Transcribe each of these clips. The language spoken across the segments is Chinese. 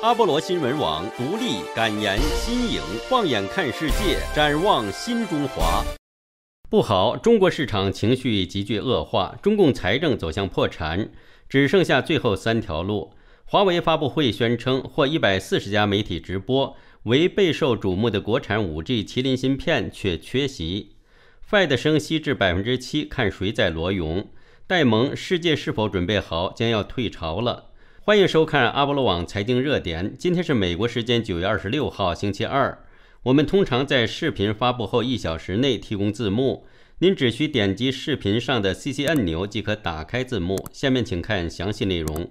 阿波罗新闻网独立敢言新颖，放眼看世界，展望新中华。不好，中国市场情绪急剧恶化，中共财政走向破产，只剩下最后三条路。华为发布会宣称获一百四十家媒体直播，唯备受瞩目的国产五 G 麒麟芯片却缺席。Fed 升息至百分之七，看谁在裸泳。戴蒙：世界是否准备好将要退潮了？欢迎收看阿波罗网财经热点。今天是美国时间九月二十六号星期二。我们通常在视频发布后一小时内提供字幕，您只需点击视频上的 CC 按钮即可打开字幕。下面请看详细内容。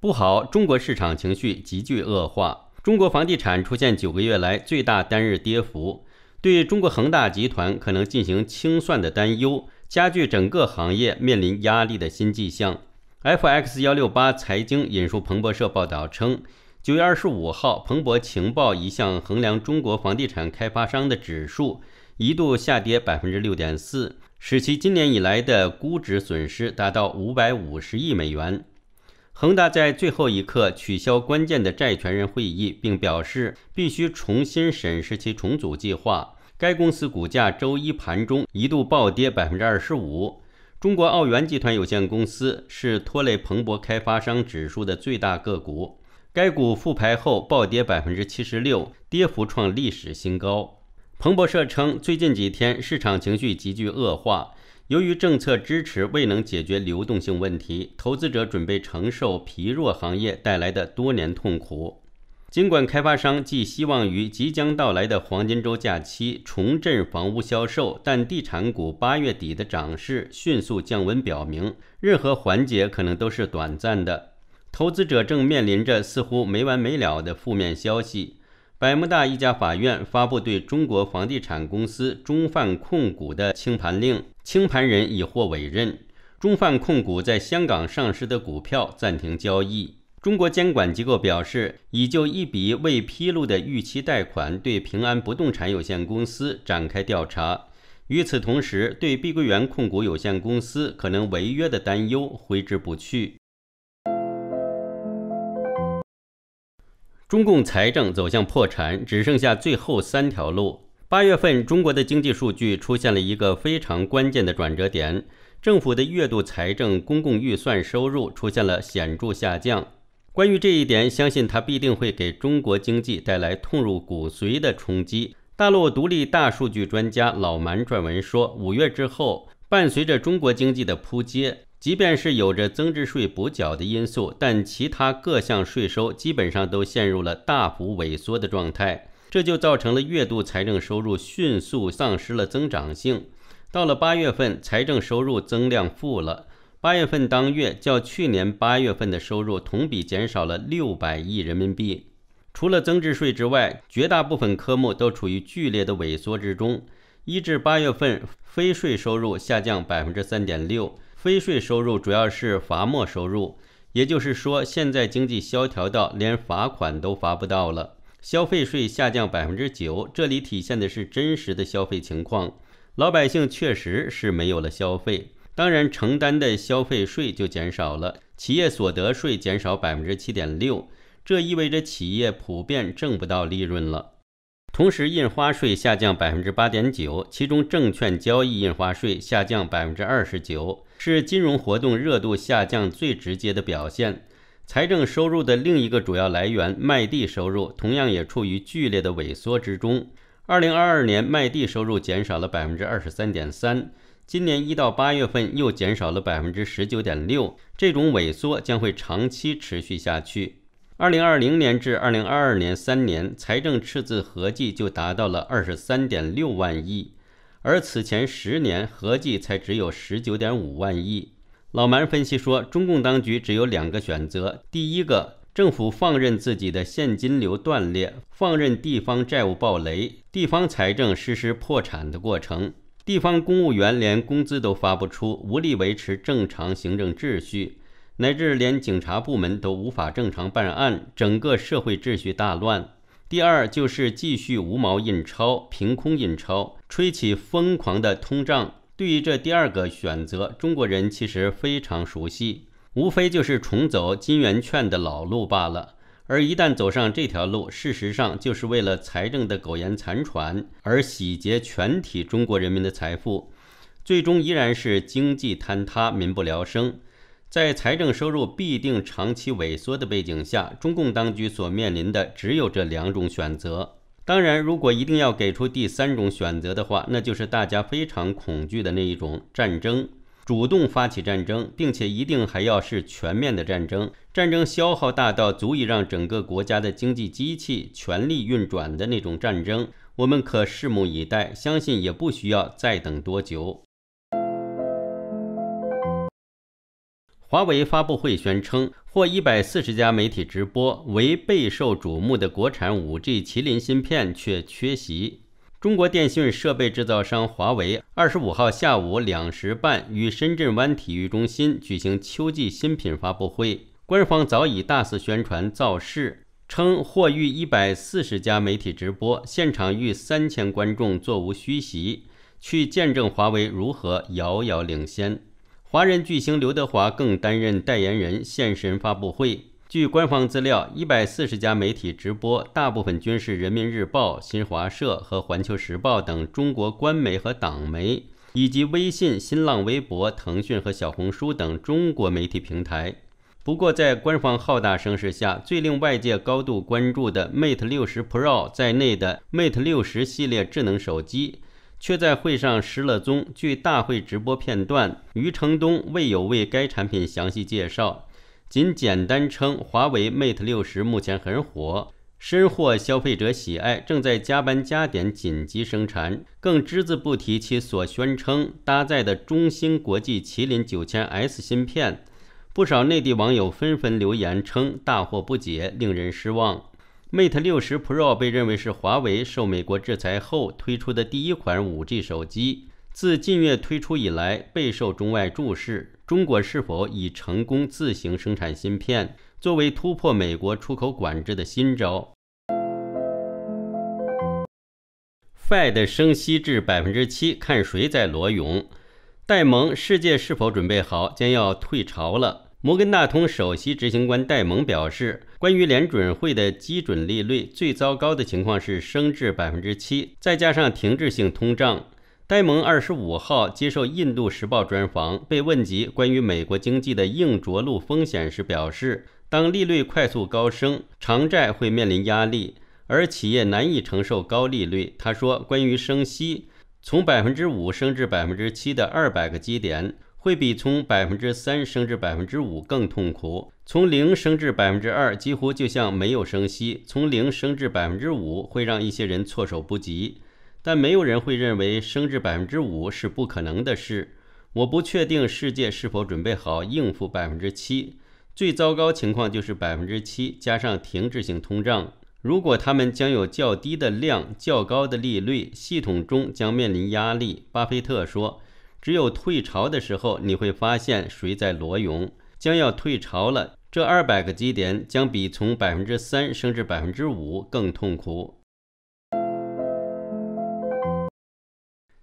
不好，中国市场情绪急剧恶化，中国房地产出现九个月来最大单日跌幅，对中国恒大集团可能进行清算的担忧。加剧整个行业面临压力的新迹象。F X 幺六八财经引述彭博社报道称，九月二十五号，彭博情报一项衡量中国房地产开发商的指数一度下跌百分之六点四，使其今年以来的估值损失达到五百五十亿美元。恒大在最后一刻取消关键的债权人会议，并表示必须重新审视其重组计划。该公司股价周一盘中一度暴跌百分之二十五。中国奥园集团有限公司是拖累彭博开发商指数的最大个股。该股复牌后暴跌百分之七十六，跌幅创历史新高。彭博社称，最近几天市场情绪急剧恶化，由于政策支持未能解决流动性问题，投资者准备承受疲弱行业带来的多年痛苦。尽管开发商寄希望于即将到来的黄金周假期重振房屋销售，但地产股八月底的涨势迅速降温，表明任何环节可能都是短暂的。投资者正面临着似乎没完没了的负面消息。百慕大一家法院发布对中国房地产公司中泛控股的清盘令，清盘人已获委任。中泛控股在香港上市的股票暂停交易。中国监管机构表示，已就一笔未披露的逾期贷款对平安不动产有限公司展开调查。与此同时，对碧桂园控股有限公司可能违约的担忧挥之不去。中共财政走向破产，只剩下最后三条路。八月份，中国的经济数据出现了一个非常关键的转折点，政府的月度财政公共预算收入出现了显著下降。关于这一点，相信它必定会给中国经济带来痛入骨髓的冲击。大陆独立大数据专家老蛮撰文说，五月之后，伴随着中国经济的扑街，即便是有着增值税补缴的因素，但其他各项税收基本上都陷入了大幅萎缩的状态，这就造成了月度财政收入迅速丧失了增长性。到了八月份，财政收入增量负了。八月份当月较去年八月份的收入同比减少了六百亿人民币。除了增值税之外，绝大部分科目都处于剧烈的萎缩之中。一至八月份非税收入下降百分之三点六，非税收入主要是罚没收入，也就是说现在经济萧条到连罚款都罚不到了。消费税下降百分之九，这里体现的是真实的消费情况，老百姓确实是没有了消费。当然，承担的消费税就减少了，企业所得税减少百分之七点六，这意味着企业普遍挣不到利润了。同时，印花税下降百分之八点九，其中证券交易印花税下降百分之二十九，是金融活动热度下降最直接的表现。财政收入的另一个主要来源——卖地收入，同样也处于剧烈的萎缩之中。二零二二年，卖地收入减少了百分之二十三点三。今年一到八月份又减少了百分之十九点六，这种萎缩将会长期持续下去。二零二零年至二零二二年三年，财政赤字合计就达到了二十三点六万亿，而此前十年合计才只有十九点五万亿。老蛮分析说，中共当局只有两个选择：第一个，政府放任自己的现金流断裂，放任地方债务暴雷，地方财政实施破产的过程。地方公务员连工资都发不出，无力维持正常行政秩序，乃至连警察部门都无法正常办案，整个社会秩序大乱。第二就是继续无毛印钞、凭空印钞，吹起疯狂的通胀。对于这第二个选择，中国人其实非常熟悉，无非就是重走金圆券的老路罢了。而一旦走上这条路，事实上就是为了财政的苟延残喘而洗劫全体中国人民的财富，最终依然是经济坍塌、民不聊生。在财政收入必定长期萎缩的背景下，中共当局所面临的只有这两种选择。当然，如果一定要给出第三种选择的话，那就是大家非常恐惧的那一种战争。主动发起战争，并且一定还要是全面的战争，战争消耗大到足以让整个国家的经济机器全力运转的那种战争，我们可拭目以待，相信也不需要再等多久。华为发布会宣称获一百四十家媒体直播，唯备受瞩目的国产五 G 麒麟芯片却缺席。中国电信设备制造商华为二十五号下午两时半与深圳湾体育中心举行秋季新品发布会。官方早已大肆宣传造势，称或遇一百四十家媒体直播，现场逾三千观众座无虚席，去见证华为如何遥遥领先。华人巨星刘德华更担任代言人，现身发布会。据官方资料，一百四十家媒体直播，大部分均是人民日报、新华社和环球时报等中国官媒和党媒，以及微信、新浪微博、腾讯和小红书等中国媒体平台。不过，在官方浩大声势下，最令外界高度关注的 Mate 六十 Pro 在内的 Mate 六十系列智能手机，却在会上失了踪。据大会直播片段，余承东未有为该产品详细介绍。仅简单称华为 Mate 六十目前很火，深获消费者喜爱，正在加班加点紧急生产，更只字不提其所宣称搭载的中芯国际麒麟九千 S 芯片。不少内地网友纷纷留言称大惑不解，令人失望。Mate 六十 Pro 被认为是华为受美国制裁后推出的第一款 5G 手机，自近月推出以来备受中外注视。中国是否已成功自行生产芯片，作为突破美国出口管制的新招？Fed 升息至百分之七，看谁在裸泳。戴蒙：世界是否准备好将要退潮了？摩根大通首席执行官戴蒙表示，关于联准会的基准利率，最糟糕的情况是升至百分之七，再加上停滞性通胀。埃蒙二十五号接受《印度时报》专访，被问及关于美国经济的硬着陆风险时，表示：“当利率快速高升，偿债会面临压力，而企业难以承受高利率。”他说：“关于升息，从百分之五升至百分之七的二百个基点，会比从百分之三升至百分之五更痛苦；从零升至百分之二几乎就像没有升息；从零升至百分之五会让一些人措手不及。”但没有人会认为升至百分之五是不可能的事。我不确定世界是否准备好应付百分之七。最糟糕情况就是百分之七加上停滞性通胀。如果他们将有较低的量、较高的利率，系统中将面临压力。巴菲特说：“只有退潮的时候，你会发现谁在裸泳。”将要退潮了，这二百个基点将比从百分之三升至百分之五更痛苦。